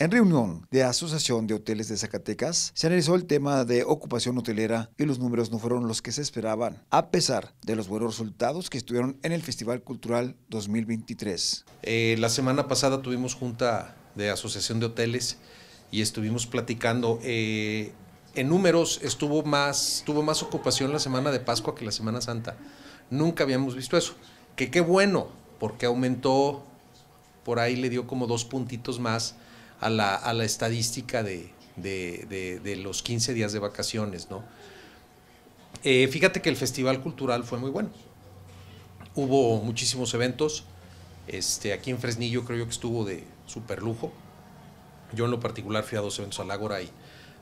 En reunión de Asociación de Hoteles de Zacatecas, se analizó el tema de ocupación hotelera y los números no fueron los que se esperaban, a pesar de los buenos resultados que estuvieron en el Festival Cultural 2023. Eh, la semana pasada tuvimos junta de Asociación de Hoteles y estuvimos platicando. Eh, en números estuvo más, tuvo más ocupación la semana de Pascua que la Semana Santa. Nunca habíamos visto eso. Que qué bueno, porque aumentó, por ahí le dio como dos puntitos más a la, estadística de, los 15 días de vacaciones, ¿no? Eh, fíjate que el Festival Cultural fue muy bueno. Hubo muchísimos eventos. Este, aquí en Fresnillo creo yo que estuvo de super lujo. Yo en lo particular fui a dos eventos al Ágora y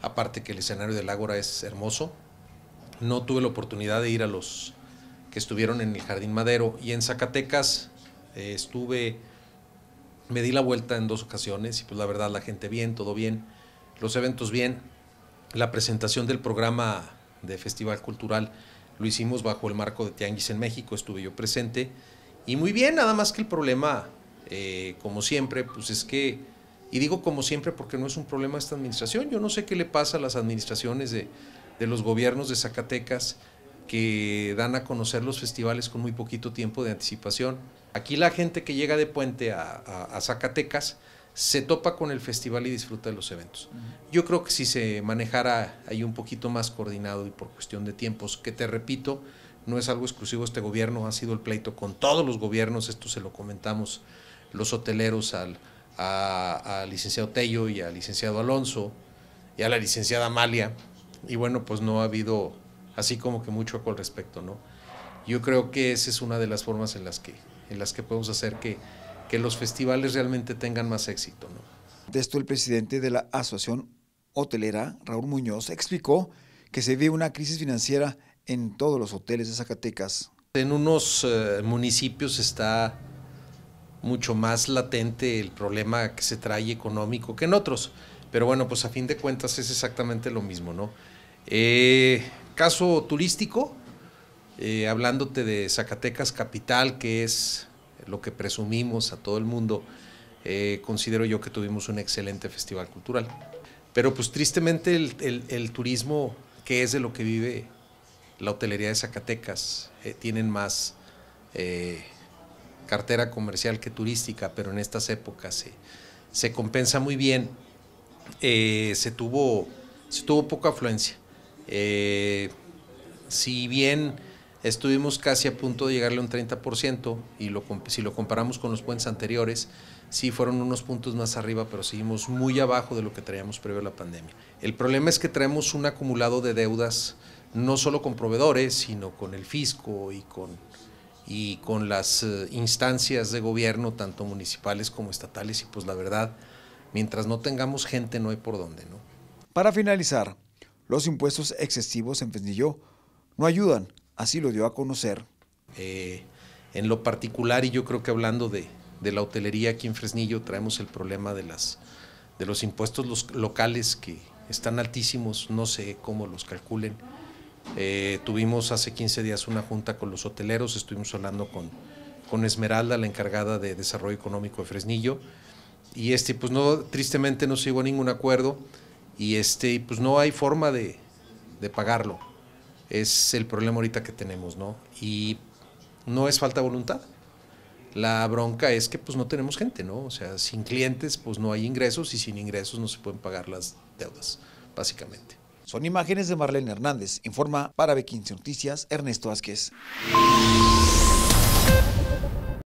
aparte que el escenario del Ágora es hermoso. No tuve la oportunidad de ir a los que estuvieron en el Jardín Madero. Y en Zacatecas eh, estuve me di la vuelta en dos ocasiones y pues la verdad la gente bien, todo bien, los eventos bien. La presentación del programa de Festival Cultural lo hicimos bajo el marco de Tianguis en México, estuve yo presente. Y muy bien, nada más que el problema, eh, como siempre, pues es que, y digo como siempre porque no es un problema esta administración, yo no sé qué le pasa a las administraciones de, de los gobiernos de Zacatecas que dan a conocer los festivales con muy poquito tiempo de anticipación. Aquí la gente que llega de puente a, Zacatecas se topa con el festival y disfruta de los eventos. Yo creo que si se manejara ahí un poquito más coordinado y por cuestión de tiempos, que te repito, no es algo exclusivo este gobierno, ha sido el pleito con todos los gobiernos, esto se lo comentamos los hoteleros al, licenciado Tello y al licenciado Alonso y a la licenciada Amalia, y bueno, pues no ha habido así como que mucho con respecto, ¿no? Yo creo que esa es una de las formas en las que, en las que podemos hacer que, que los festivales realmente tengan más éxito, ¿no? De esto el presidente de la Asociación Hotelera, Raúl Muñoz, explicó que se vive una crisis financiera en todos los hoteles de Zacatecas. En unos eh, municipios está mucho más latente el problema que se trae económico que en otros. Pero bueno, pues a fin de cuentas es exactamente lo mismo, ¿no? Eh, caso turístico, eh, hablándote de Zacatecas Capital, que es lo que presumimos a todo el mundo, eh, considero yo que tuvimos un excelente festival cultural. Pero pues tristemente el, turismo, que es de lo que vive la hotelería de Zacatecas, eh, tienen más cartera comercial que turística, pero en estas épocas se compensa muy bien. se, tuvo, se tuvo poca afluencia. Eh, si bien estuvimos casi a punto de llegarle a un 30% y lo, si lo comparamos con los puentes anteriores, sí fueron unos puntos más arriba, pero seguimos muy abajo de lo que traíamos previo a la pandemia. El problema es que traemos un acumulado de deudas, no solo con proveedores, sino con el fisco y con, y con las eh, instancias de gobierno, tanto municipales como estatales, y pues la verdad, mientras no tengamos gente no hay por dónde, ¿no? Para finalizar, los impuestos excesivos en Fresnillo no ayudan, así lo dio a conocer. Eh, en lo particular, y yo creo que hablando de, la hotelería aquí en Fresnillo, traemos el problema de, los impuestos los, locales que están altísimos, no sé cómo los calculen. Eh, tuvimos hace 15 días una junta con los hoteleros, estuvimos hablando con, Esmeralda, la encargada de desarrollo económico de Fresnillo, y este, pues no, tristemente no se llegó a ningún acuerdo y este, pues no hay forma de, pagarlo. Es el problema ahorita que tenemos, ¿no? Y no es falta de voluntad. La bronca es que pues no tenemos gente, ¿no? O sea, sin clientes pues no hay ingresos y sin ingresos no se pueden pagar las deudas, básicamente. Son imágenes de Marlene Hernández, informa para B15 Noticias Ernesto Vázquez.